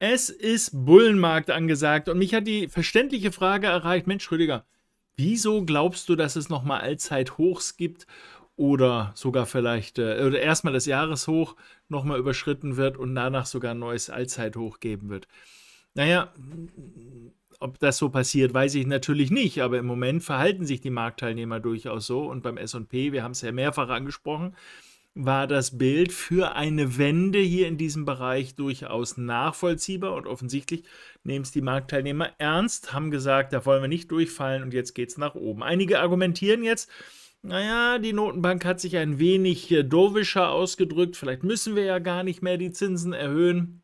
Es ist Bullenmarkt angesagt und mich hat die verständliche Frage erreicht, Mensch Rüdiger, wieso glaubst du, dass es nochmal Allzeithochs gibt oder sogar vielleicht, äh, oder erstmal das Jahreshoch nochmal überschritten wird und danach sogar ein neues Allzeithoch geben wird? Naja, ob das so passiert, weiß ich natürlich nicht, aber im Moment verhalten sich die Marktteilnehmer durchaus so und beim SP, wir haben es ja mehrfach angesprochen, war das Bild für eine Wende hier in diesem Bereich durchaus nachvollziehbar und offensichtlich nehmen es die Marktteilnehmer ernst, haben gesagt, da wollen wir nicht durchfallen und jetzt geht es nach oben. Einige argumentieren jetzt, naja, die Notenbank hat sich ein wenig äh, dovischer ausgedrückt, vielleicht müssen wir ja gar nicht mehr die Zinsen erhöhen.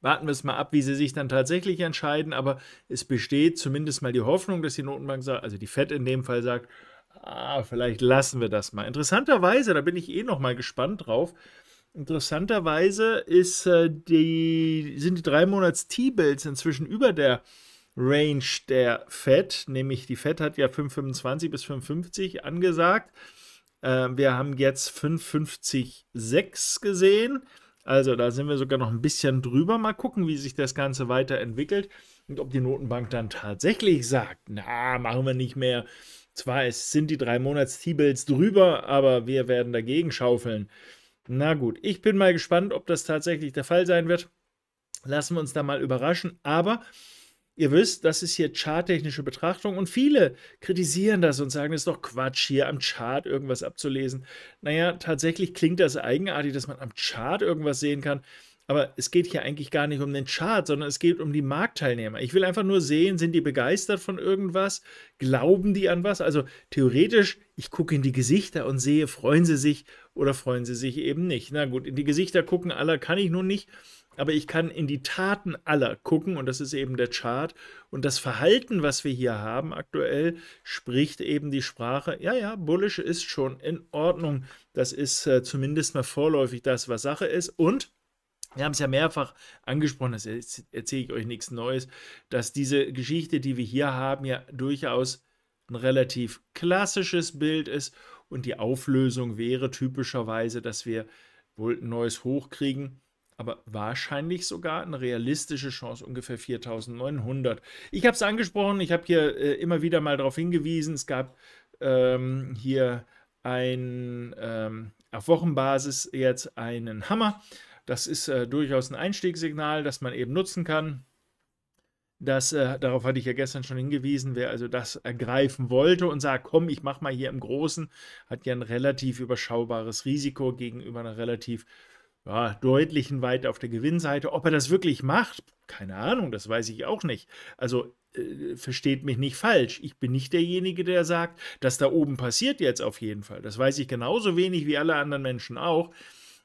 Warten wir es mal ab, wie sie sich dann tatsächlich entscheiden, aber es besteht zumindest mal die Hoffnung, dass die Notenbank also die Fed in dem Fall sagt, ah, vielleicht lassen wir das mal. Interessanterweise, da bin ich eh noch mal gespannt drauf. Interessanterweise ist, äh, die, sind die drei Monats T-Bills inzwischen über der Range der Fed, nämlich die Fed hat ja 5,25 bis 5,50 angesagt. Äh, wir haben jetzt 5,50,6 gesehen. Also da sind wir sogar noch ein bisschen drüber. Mal gucken, wie sich das Ganze weiterentwickelt und ob die Notenbank dann tatsächlich sagt, na, machen wir nicht mehr zwar sind die drei monats t drüber, aber wir werden dagegen schaufeln. Na gut, ich bin mal gespannt, ob das tatsächlich der Fall sein wird. Lassen wir uns da mal überraschen. Aber ihr wisst, das ist hier charttechnische Betrachtung und viele kritisieren das und sagen, es ist doch Quatsch, hier am Chart irgendwas abzulesen. Naja, tatsächlich klingt das eigenartig, dass man am Chart irgendwas sehen kann. Aber es geht hier eigentlich gar nicht um den Chart, sondern es geht um die Marktteilnehmer. Ich will einfach nur sehen, sind die begeistert von irgendwas? Glauben die an was? Also theoretisch, ich gucke in die Gesichter und sehe, freuen sie sich oder freuen sie sich eben nicht. Na gut, in die Gesichter gucken aller kann ich nun nicht aber ich kann in die Taten aller gucken und das ist eben der Chart und das Verhalten, was wir hier haben aktuell, spricht eben die Sprache, ja, ja, bullish ist schon in Ordnung, das ist äh, zumindest mal vorläufig das, was Sache ist und wir haben es ja mehrfach angesprochen, das erzähle ich euch nichts Neues, dass diese Geschichte, die wir hier haben, ja durchaus ein relativ klassisches Bild ist und die Auflösung wäre typischerweise, dass wir wohl ein neues Hoch kriegen, aber wahrscheinlich sogar eine realistische Chance ungefähr 4900. Ich habe es angesprochen, ich habe hier äh, immer wieder mal darauf hingewiesen, es gab ähm, hier ein, ähm, auf Wochenbasis jetzt einen Hammer das ist äh, durchaus ein Einstiegssignal, das man eben nutzen kann. Das, äh, darauf hatte ich ja gestern schon hingewiesen, wer also das ergreifen wollte und sagt, komm, ich mache mal hier im Großen, hat ja ein relativ überschaubares Risiko gegenüber einer relativ ja, deutlichen Weite auf der Gewinnseite. Ob er das wirklich macht, keine Ahnung, das weiß ich auch nicht. Also äh, versteht mich nicht falsch. Ich bin nicht derjenige, der sagt, dass da oben passiert jetzt auf jeden Fall. Das weiß ich genauso wenig wie alle anderen Menschen auch.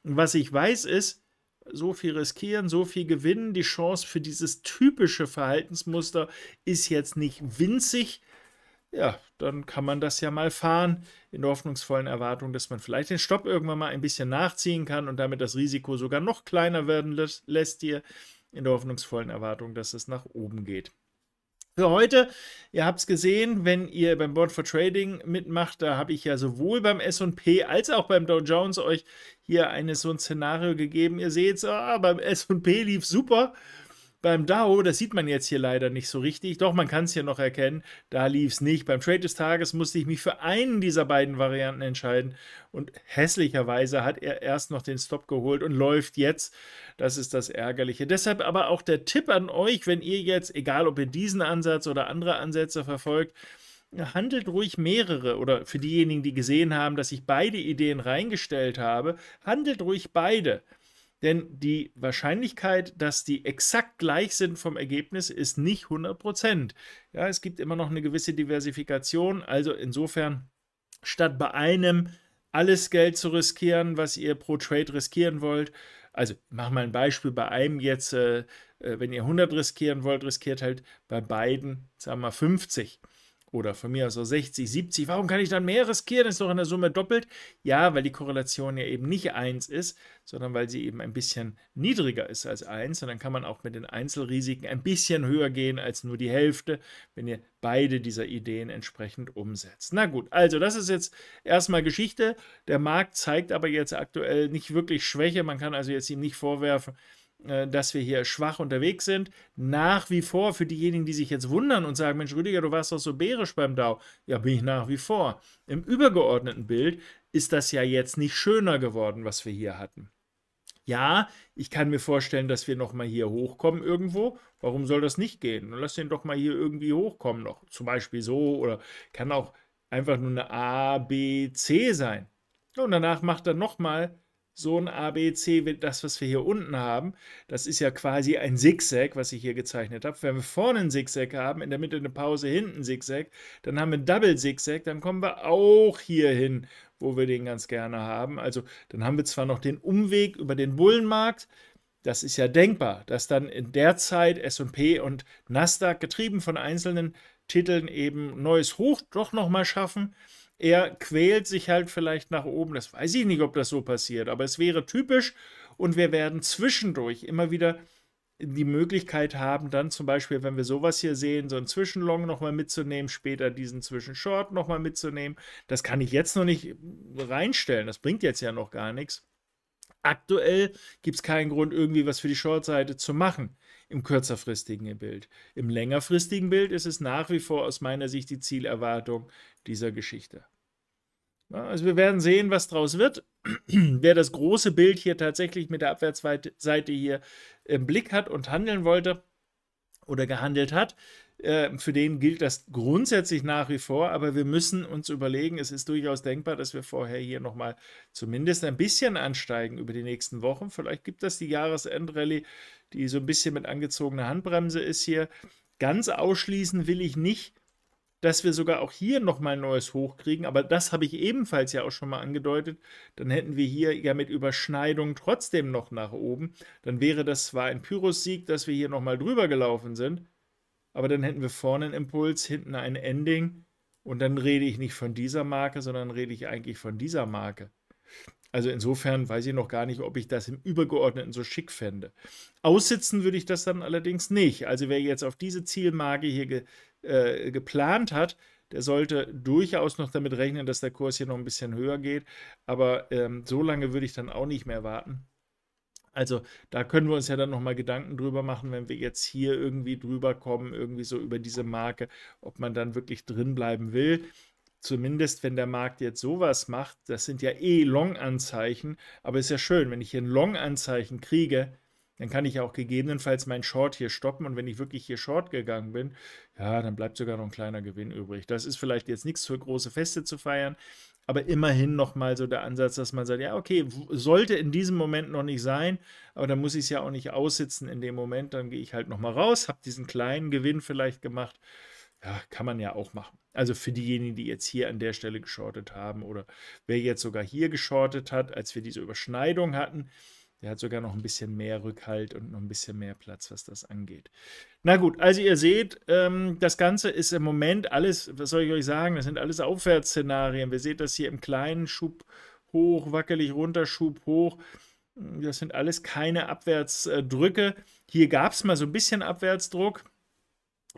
Was ich weiß ist, so viel riskieren, so viel gewinnen. Die Chance für dieses typische Verhaltensmuster ist jetzt nicht winzig. Ja, dann kann man das ja mal fahren, in der hoffnungsvollen Erwartung, dass man vielleicht den Stopp irgendwann mal ein bisschen nachziehen kann und damit das Risiko sogar noch kleiner werden lässt, hier in der hoffnungsvollen Erwartung, dass es nach oben geht für heute. Ihr habt es gesehen, wenn ihr beim Board for Trading mitmacht, da habe ich ja sowohl beim SP als auch beim Dow Jones euch hier eines so ein Szenario gegeben. Ihr seht es, ah, beim SP lief super. Beim DAO, das sieht man jetzt hier leider nicht so richtig, doch man kann es hier noch erkennen, da lief es nicht. Beim Trade des Tages musste ich mich für einen dieser beiden Varianten entscheiden und hässlicherweise hat er erst noch den Stop geholt und läuft jetzt. Das ist das Ärgerliche. Deshalb aber auch der Tipp an euch, wenn ihr jetzt, egal ob ihr diesen Ansatz oder andere Ansätze verfolgt, handelt ruhig mehrere oder für diejenigen, die gesehen haben, dass ich beide Ideen reingestellt habe, handelt ruhig beide denn die Wahrscheinlichkeit, dass die exakt gleich sind vom Ergebnis, ist nicht 100 Prozent. Ja, es gibt immer noch eine gewisse Diversifikation. Also insofern, statt bei einem alles Geld zu riskieren, was ihr pro Trade riskieren wollt, also mach mal ein Beispiel bei einem jetzt, äh, äh wenn ihr 100 riskieren wollt, riskiert halt bei beiden, sagen wir mal 50 oder von mir aus auch 60, 70, warum kann ich dann mehr riskieren? Ist doch in der Summe doppelt. Ja, weil die Korrelation ja eben nicht 1 ist, sondern weil sie eben ein bisschen niedriger ist als 1. Und dann kann man auch mit den Einzelrisiken ein bisschen höher gehen als nur die Hälfte, wenn ihr beide dieser Ideen entsprechend umsetzt. Na gut, also das ist jetzt erstmal Geschichte. Der Markt zeigt aber jetzt aktuell nicht wirklich Schwäche. Man kann also jetzt ihm nicht vorwerfen, äh, dass wir hier schwach unterwegs sind. Nach wie vor für diejenigen, die sich jetzt wundern und sagen, Mensch Rüdiger, du warst doch so bärisch beim DAO. Ja, bin ich nach wie vor. Im übergeordneten Bild ist das ja jetzt nicht schöner geworden, was wir hier hatten. Ja, ich kann mir vorstellen, dass wir nochmal hier hochkommen irgendwo. Warum soll das nicht gehen? Dann Lass den doch mal hier irgendwie hochkommen noch. Zum Beispiel so oder kann auch einfach nur eine A, B, C sein. Und danach macht er nochmal so ein ABC, das, was wir hier unten haben, das ist ja quasi ein Zigzag, was ich hier gezeichnet habe. Wenn wir vorne einen Zigzag haben, in der Mitte eine Pause, hinten einen Zigzag, dann haben wir einen Double Zigzag, dann kommen wir auch hier hin, wo wir den ganz gerne haben. Also dann haben wir zwar noch den Umweg über den Bullenmarkt, das ist ja denkbar, dass dann in der Zeit S&P und Nasdaq getrieben von einzelnen Titeln eben neues Hoch doch nochmal schaffen. Er quält sich halt vielleicht nach oben. Das weiß ich nicht, ob das so passiert, aber es wäre typisch und wir werden zwischendurch immer wieder die Möglichkeit haben, dann zum Beispiel, wenn wir sowas hier sehen, so einen Zwischenlong nochmal mitzunehmen, später diesen Zwischenshort nochmal mitzunehmen. Das kann ich jetzt noch nicht reinstellen. Das bringt jetzt ja noch gar nichts. Aktuell gibt es keinen Grund, irgendwie was für die Shortseite zu machen im kürzerfristigen Bild. Im längerfristigen Bild ist es nach wie vor aus meiner Sicht die Zielerwartung dieser Geschichte. Also wir werden sehen, was draus wird. Wer das große Bild hier tatsächlich mit der Abwärtsseite hier im Blick hat und handeln wollte oder gehandelt hat, äh, für den gilt das grundsätzlich nach wie vor, aber wir müssen uns überlegen, es ist durchaus denkbar, dass wir vorher hier nochmal zumindest ein bisschen ansteigen über die nächsten Wochen. Vielleicht gibt das die Jahresendrallye, die so ein bisschen mit angezogener Handbremse ist hier. Ganz ausschließen will ich nicht, dass wir sogar auch hier nochmal ein neues Hoch kriegen, aber das habe ich ebenfalls ja auch schon mal angedeutet, dann hätten wir hier ja mit Überschneidung trotzdem noch nach oben, dann wäre das zwar ein Pyrrhus-Sieg, dass wir hier nochmal drüber gelaufen sind, aber dann hätten wir vorne einen Impuls, hinten ein Ending und dann rede ich nicht von dieser Marke, sondern rede ich eigentlich von dieser Marke. Also insofern weiß ich noch gar nicht, ob ich das im Übergeordneten so schick fände. Aussitzen würde ich das dann allerdings nicht. Also wer jetzt auf diese Zielmarke hier ge, äh, geplant hat, der sollte durchaus noch damit rechnen, dass der Kurs hier noch ein bisschen höher geht. Aber ähm, so lange würde ich dann auch nicht mehr warten. Also da können wir uns ja dann nochmal Gedanken drüber machen, wenn wir jetzt hier irgendwie drüber kommen, irgendwie so über diese Marke, ob man dann wirklich drin bleiben will. Zumindest wenn der Markt jetzt sowas macht, das sind ja eh Long-Anzeichen, aber ist ja schön, wenn ich hier ein Long-Anzeichen kriege, dann kann ich ja auch gegebenenfalls meinen Short hier stoppen. Und wenn ich wirklich hier Short gegangen bin, ja, dann bleibt sogar noch ein kleiner Gewinn übrig. Das ist vielleicht jetzt nichts für große Feste zu feiern, aber immerhin nochmal so der Ansatz, dass man sagt, ja, okay, sollte in diesem Moment noch nicht sein, aber dann muss ich es ja auch nicht aussitzen in dem Moment, dann gehe ich halt nochmal raus, habe diesen kleinen Gewinn vielleicht gemacht. Ja, kann man ja auch machen. Also für diejenigen, die jetzt hier an der Stelle geschortet haben oder wer jetzt sogar hier geschortet hat, als wir diese Überschneidung hatten, der hat sogar noch ein bisschen mehr Rückhalt und noch ein bisschen mehr Platz, was das angeht. Na gut, also ihr seht, ähm, das Ganze ist im Moment alles, was soll ich euch sagen, das sind alles Aufwärtsszenarien. Wir sehen das hier im kleinen Schub hoch, wackelig runter, Schub hoch. Das sind alles keine Abwärtsdrücke. Hier gab es mal so ein bisschen Abwärtsdruck.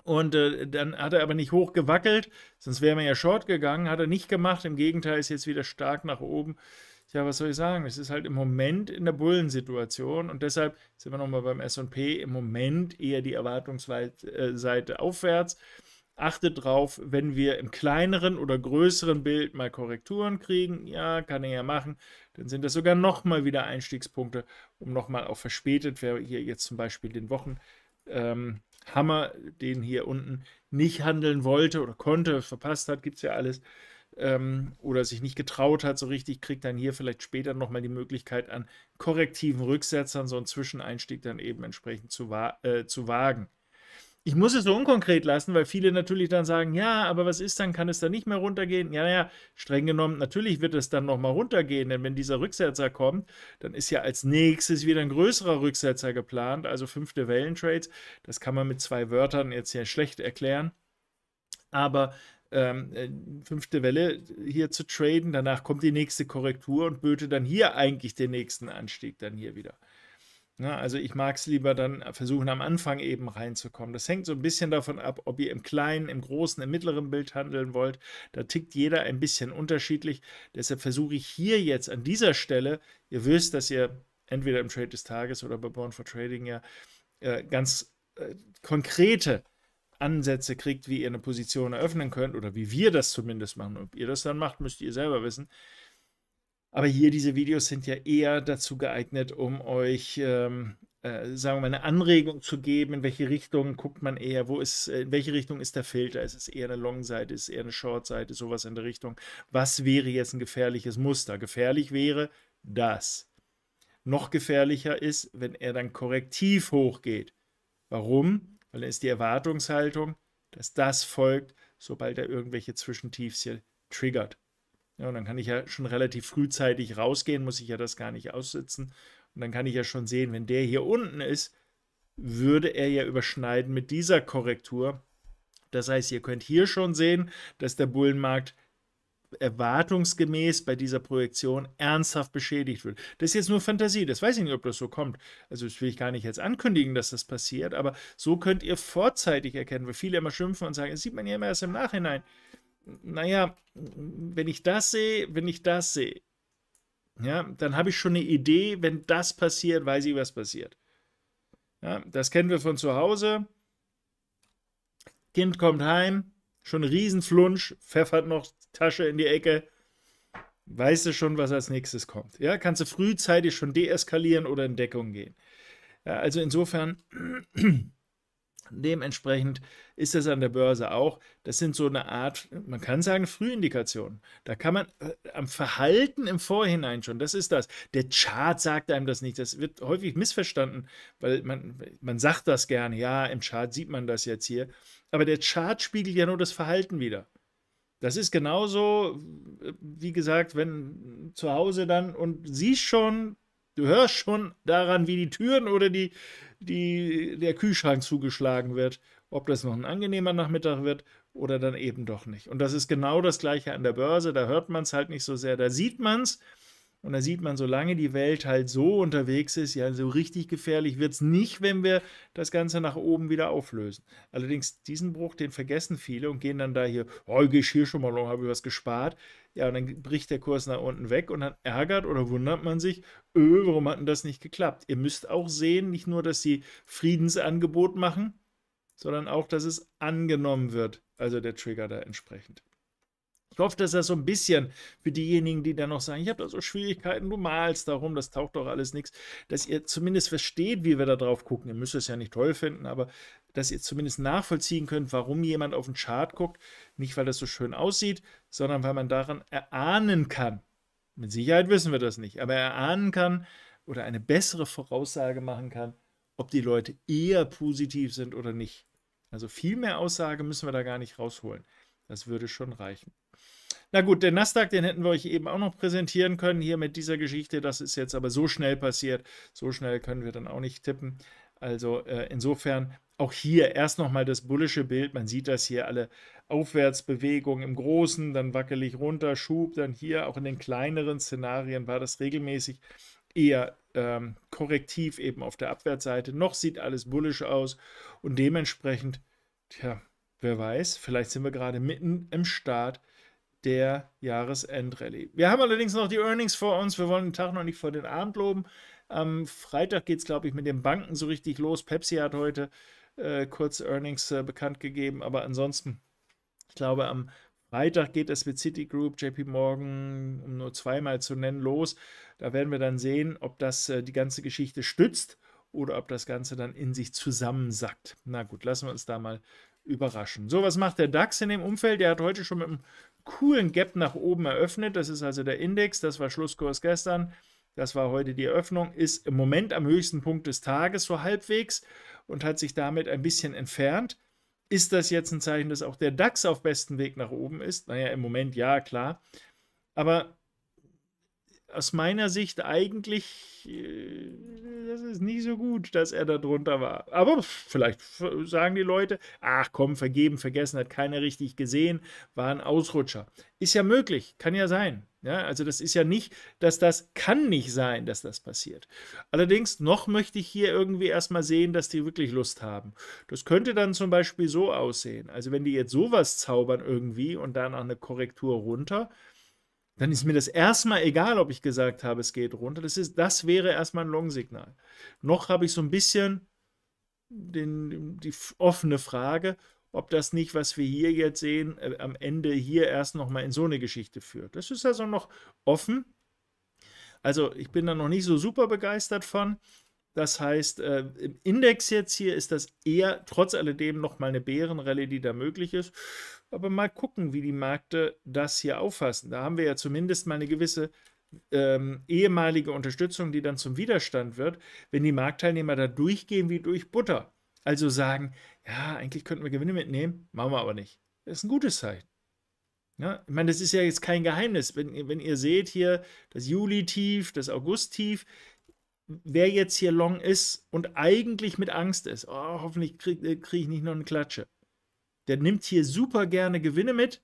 Und äh, dann hat er aber nicht hoch gewackelt, sonst wäre man ja short gegangen, hat er nicht gemacht. Im Gegenteil ist jetzt wieder stark nach oben Tja, was soll ich sagen? Es ist halt im Moment in der Bullensituation und deshalb sind wir nochmal beim SP im Moment eher die Erwartungsseite äh, aufwärts. Achtet drauf, wenn wir im kleineren oder größeren Bild mal Korrekturen kriegen, ja, kann er ja machen, dann sind das sogar nochmal wieder Einstiegspunkte, um nochmal auch verspätet, wer hier jetzt zum Beispiel den Wochenhammer, ähm, den hier unten nicht handeln wollte oder konnte, verpasst hat, gibt es ja alles, ähm, oder sich nicht getraut hat so richtig, kriegt dann hier vielleicht später nochmal die Möglichkeit an korrektiven Rücksetzern so einen Zwischeneinstieg dann eben entsprechend zu, wa äh, zu wagen. Ich muss es so unkonkret lassen, weil viele natürlich dann sagen, ja, aber was ist dann, kann es da nicht mehr runtergehen? Ja, naja, streng genommen, natürlich wird es dann nochmal runtergehen, denn wenn dieser Rücksetzer kommt, dann ist ja als nächstes wieder ein größerer Rücksetzer geplant, also fünfte Wellentrades. Das kann man mit zwei Wörtern jetzt ja schlecht erklären aber ähm, äh, fünfte Welle hier zu traden, danach kommt die nächste Korrektur und böte dann hier eigentlich den nächsten Anstieg dann hier wieder. Na, ne, also ich mag es lieber dann versuchen, am Anfang eben reinzukommen. Das hängt so ein bisschen davon ab, ob ihr im kleinen, im großen, im mittleren Bild handeln wollt. Da tickt jeder ein bisschen unterschiedlich. Deshalb versuche ich hier jetzt an dieser Stelle, ihr wisst, dass ihr entweder im Trade des Tages oder bei Born for Trading ja äh, ganz äh, konkrete Ansätze kriegt, wie ihr eine Position eröffnen könnt oder wie wir das zumindest machen. Ob ihr das dann macht, müsst ihr selber wissen. Aber hier diese Videos sind ja eher dazu geeignet, um euch, ähm, äh, sagen wir mal, eine Anregung zu geben, in welche Richtung guckt man eher, wo ist, äh, in welche Richtung ist der Filter? Ist es eher eine Long-Seite, ist es eher eine Short-Seite, sowas in der Richtung. Was wäre jetzt ein gefährliches Muster? Gefährlich wäre das. Noch gefährlicher ist, wenn er dann korrektiv hochgeht. Warum? weil da ist die Erwartungshaltung, dass das folgt, sobald er irgendwelche Zwischentiefs hier triggert. Ja, und dann kann ich ja schon relativ frühzeitig rausgehen, muss ich ja das gar nicht aussitzen. Und dann kann ich ja schon sehen, wenn der hier unten ist, würde er ja überschneiden mit dieser Korrektur. Das heißt, ihr könnt hier schon sehen, dass der Bullenmarkt erwartungsgemäß bei dieser Projektion ernsthaft beschädigt wird. Das ist jetzt nur Fantasie, das weiß ich nicht, ob das so kommt. Also das will ich gar nicht jetzt ankündigen, dass das passiert, aber so könnt ihr vorzeitig erkennen, weil viele immer schimpfen und sagen, das sieht man ja immer erst im Nachhinein. Naja, wenn ich das sehe, wenn ich das sehe, ja, dann habe ich schon eine Idee, wenn das passiert, weiß ich, was passiert. Ja, das kennen wir von zu Hause. Kind kommt heim, Schon ein Riesenflunsch, pfeffert noch Tasche in die Ecke. Weißt du schon, was als nächstes kommt. Ja, kannst du frühzeitig schon deeskalieren oder in Deckung gehen. Ja, also insofern Dementsprechend ist das an der Börse auch. Das sind so eine Art, man kann sagen, Frühindikationen. Da kann man äh, am Verhalten im Vorhinein schon, das ist das. Der Chart sagt einem das nicht. Das wird häufig missverstanden, weil man, man sagt das gerne, ja, im Chart sieht man das jetzt hier. Aber der Chart spiegelt ja nur das Verhalten wieder. Das ist genauso, äh, wie gesagt, wenn zu Hause dann und siehst schon, Du hörst schon daran, wie die Türen oder die, die, der Kühlschrank zugeschlagen wird, ob das noch ein angenehmer Nachmittag wird oder dann eben doch nicht. Und das ist genau das gleiche an der Börse, da hört man es halt nicht so sehr, da sieht man es, und da sieht man, solange die Welt halt so unterwegs ist, ja, so richtig gefährlich wird es nicht, wenn wir das Ganze nach oben wieder auflösen. Allerdings, diesen Bruch, den vergessen viele und gehen dann da hier, oh, gehe ich hier schon mal lang, habe ich was gespart. Ja, und dann bricht der Kurs nach unten weg und dann ärgert oder wundert man sich, öh, warum hat denn das nicht geklappt? Ihr müsst auch sehen, nicht nur, dass sie Friedensangebot machen, sondern auch, dass es angenommen wird, also der Trigger da entsprechend. Ich hoffe, dass das so ein bisschen für diejenigen, die dann noch sagen, ich habe da so Schwierigkeiten, du malst darum, das taucht doch alles nichts, dass ihr zumindest versteht, wie wir da drauf gucken. Ihr müsst es ja nicht toll finden, aber dass ihr zumindest nachvollziehen könnt, warum jemand auf den Chart guckt. Nicht, weil das so schön aussieht, sondern weil man daran erahnen kann. Mit Sicherheit wissen wir das nicht, aber erahnen kann oder eine bessere Voraussage machen kann, ob die Leute eher positiv sind oder nicht. Also viel mehr Aussage müssen wir da gar nicht rausholen. Das würde schon reichen. Na gut, den Nasdaq, den hätten wir euch eben auch noch präsentieren können hier mit dieser Geschichte. Das ist jetzt aber so schnell passiert. So schnell können wir dann auch nicht tippen. Also äh, insofern auch hier erst nochmal das bullische Bild. Man sieht das hier alle Aufwärtsbewegungen im Großen, dann wackelig runter, Schub, dann hier auch in den kleineren Szenarien war das regelmäßig eher ähm, korrektiv eben auf der Abwärtsseite. Noch sieht alles bullisch aus und dementsprechend, tja, Wer weiß, vielleicht sind wir gerade mitten im Start der Jahresendrallye. Wir haben allerdings noch die Earnings vor uns. Wir wollen den Tag noch nicht vor den Abend loben. Am Freitag geht es, glaube ich, mit den Banken so richtig los. Pepsi hat heute äh, kurz Earnings äh, bekannt gegeben. Aber ansonsten, ich glaube, am Freitag geht es mit Citigroup, JP Morgan, um nur zweimal zu nennen, los. Da werden wir dann sehen, ob das äh, die ganze Geschichte stützt oder ob das Ganze dann in sich zusammensackt. Na gut, lassen wir uns da mal überraschen. So, was macht der DAX in dem Umfeld? Der hat heute schon mit einem coolen Gap nach oben eröffnet. Das ist also der Index, das war Schlusskurs gestern. Das war heute die Eröffnung, ist im Moment am höchsten Punkt des Tages so halbwegs und hat sich damit ein bisschen entfernt. Ist das jetzt ein Zeichen, dass auch der DAX auf besten Weg nach oben ist? Naja, im Moment ja, klar. Aber aus meiner Sicht eigentlich äh, das ist nicht so gut, dass er da drunter war. Aber vielleicht sagen die Leute, ach komm, vergeben, vergessen, hat keiner richtig gesehen, war ein Ausrutscher. Ist ja möglich, kann ja sein. Ja, also das ist ja nicht, dass das kann nicht sein, dass das passiert. Allerdings noch möchte ich hier irgendwie erstmal sehen, dass die wirklich Lust haben. Das könnte dann zum Beispiel so aussehen. Also wenn die jetzt sowas zaubern irgendwie und danach eine Korrektur runter, dann ist mir das erstmal egal, ob ich gesagt habe, es geht runter. Das, ist, das wäre erstmal ein Long-Signal. Noch habe ich so ein bisschen den, die offene Frage, ob das nicht, was wir hier jetzt sehen, äh, am Ende hier erst nochmal in so eine Geschichte führt. Das ist also noch offen. Also ich bin da noch nicht so super begeistert von. Das heißt, äh, im Index jetzt hier ist das eher trotz alledem nochmal eine Bärenrallye, die da möglich ist. Aber mal gucken, wie die Märkte das hier auffassen. Da haben wir ja zumindest mal eine gewisse ähm, ehemalige Unterstützung, die dann zum Widerstand wird, wenn die Marktteilnehmer da durchgehen wie durch Butter. Also sagen, ja, eigentlich könnten wir Gewinne mitnehmen, machen wir aber nicht. Das ist ein gutes Zeichen. Ja, ich meine, das ist ja jetzt kein Geheimnis. Wenn, wenn ihr seht hier das Juli-Tief, das August-Tief, wer jetzt hier long ist und eigentlich mit Angst ist, oh, hoffentlich äh, kriege krieg ich nicht noch eine Klatsche. Der nimmt hier super gerne Gewinne mit,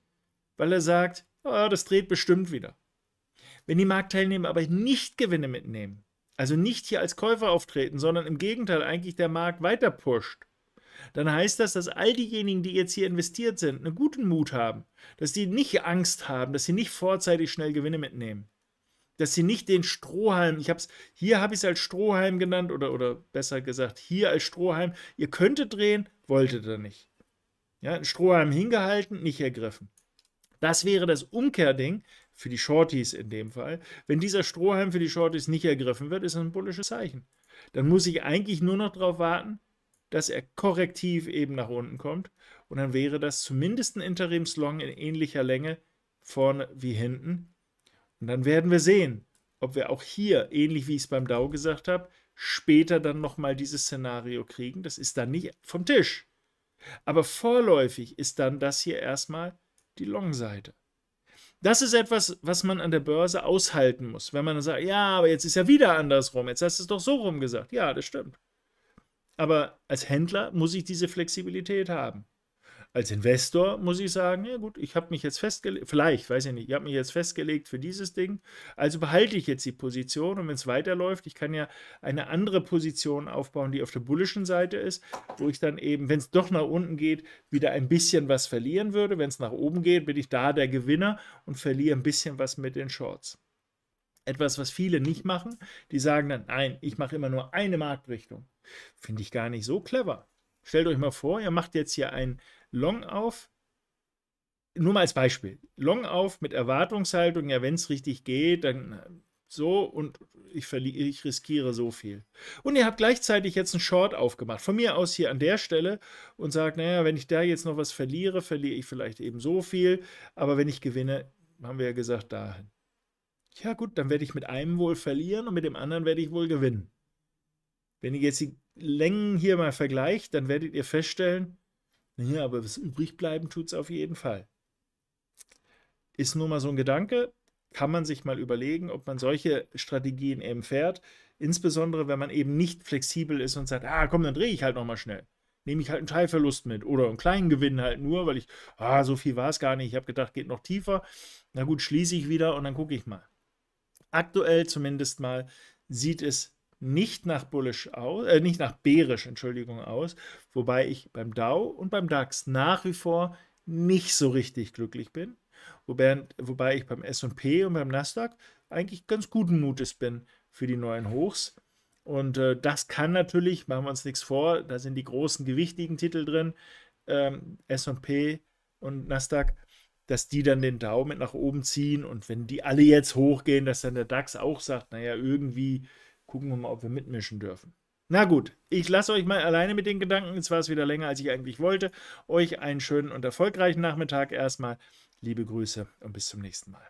weil er sagt, oh, das dreht bestimmt wieder. Wenn die Marktteilnehmer aber nicht Gewinne mitnehmen, also nicht hier als Käufer auftreten, sondern im Gegenteil eigentlich der Markt weiter pusht, dann heißt das, dass all diejenigen, die jetzt hier investiert sind, einen guten Mut haben, dass sie nicht Angst haben, dass sie nicht vorzeitig schnell Gewinne mitnehmen, dass sie nicht den Strohhalm, ich hab's, hier habe ich es als Strohhalm genannt oder, oder besser gesagt, hier als Strohhalm, ihr könntet drehen, wolltet ihr nicht. Ja, Strohhalm hingehalten, nicht ergriffen. Das wäre das Umkehrding für die Shorties in dem Fall. Wenn dieser Strohhalm für die Shorties nicht ergriffen wird, ist das ein bullisches Zeichen. Dann muss ich eigentlich nur noch darauf warten, dass er korrektiv eben nach unten kommt. Und dann wäre das zumindest ein Interimslong in ähnlicher Länge, vorne wie hinten. Und dann werden wir sehen, ob wir auch hier, ähnlich wie ich es beim Dow gesagt habe, später dann nochmal dieses Szenario kriegen. Das ist dann nicht vom Tisch. Aber vorläufig ist dann das hier erstmal die Long-Seite. Das ist etwas, was man an der Börse aushalten muss. Wenn man dann sagt, ja, aber jetzt ist ja wieder andersrum, jetzt hast du es doch so rum gesagt. Ja, das stimmt. Aber als Händler muss ich diese Flexibilität haben als Investor muss ich sagen, ja gut, ich habe mich jetzt festgelegt, vielleicht, weiß ich nicht, ich habe mich jetzt festgelegt für dieses Ding, also behalte ich jetzt die Position und wenn es weiterläuft, ich kann ja eine andere Position aufbauen, die auf der bullischen Seite ist, wo ich dann eben, wenn es doch nach unten geht, wieder ein bisschen was verlieren würde. Wenn es nach oben geht, bin ich da der Gewinner und verliere ein bisschen was mit den Shorts. Etwas, was viele nicht machen, die sagen dann, nein, ich mache immer nur eine Marktrichtung. Finde ich gar nicht so clever. Stellt euch mal vor, ihr macht jetzt hier ein Long auf. Nur mal als Beispiel. Long auf mit Erwartungshaltung, ja, wenn es richtig geht, dann äh, so und ich, ich, riskiere so viel. Und ihr habt gleichzeitig jetzt einen Short aufgemacht, von mir aus hier an der Stelle und sagt, naja, wenn ich da jetzt noch was verliere, verliere ich vielleicht eben so viel, aber wenn ich gewinne, haben wir ja gesagt, dahin. Ja gut, dann werde ich mit einem wohl verlieren und mit dem anderen werde ich wohl gewinnen. Wenn ihr jetzt die Längen hier mal vergleicht, dann werdet ihr feststellen, ja, aber was übrig bleiben tut es auf jeden Fall. Ist nur mal so ein Gedanke, kann man sich mal überlegen, ob man solche Strategien eben fährt, insbesondere wenn man eben nicht flexibel ist und sagt, ah, komm, dann drehe ich halt nochmal schnell. Nehme ich halt einen Teilverlust mit oder einen kleinen Gewinn halt nur, weil ich, ah, so viel war es gar nicht, ich habe gedacht, geht noch tiefer. Na gut, schließe ich wieder und dann gucke ich mal. Aktuell zumindest mal sieht es nicht nach bullisch aus, äh, nicht nach bärisch, Entschuldigung, aus, wobei ich beim Dow und beim DAX nach wie vor nicht so richtig glücklich bin, wobei, wobei ich beim S&P und beim Nasdaq eigentlich ganz guten Mutes bin für die neuen Hochs. Und äh, das kann natürlich, machen wir uns nichts vor, da sind die großen gewichtigen Titel drin, ähm, S&P und Nasdaq, dass die dann den Daumen nach oben ziehen und wenn die alle jetzt hochgehen, dass dann der DAX auch sagt, naja, irgendwie Gucken wir mal, ob wir mitmischen dürfen. Na gut, ich lasse euch mal alleine mit den Gedanken. Jetzt war es wieder länger, als ich eigentlich wollte. Euch einen schönen und erfolgreichen Nachmittag erstmal. Liebe Grüße und bis zum nächsten Mal.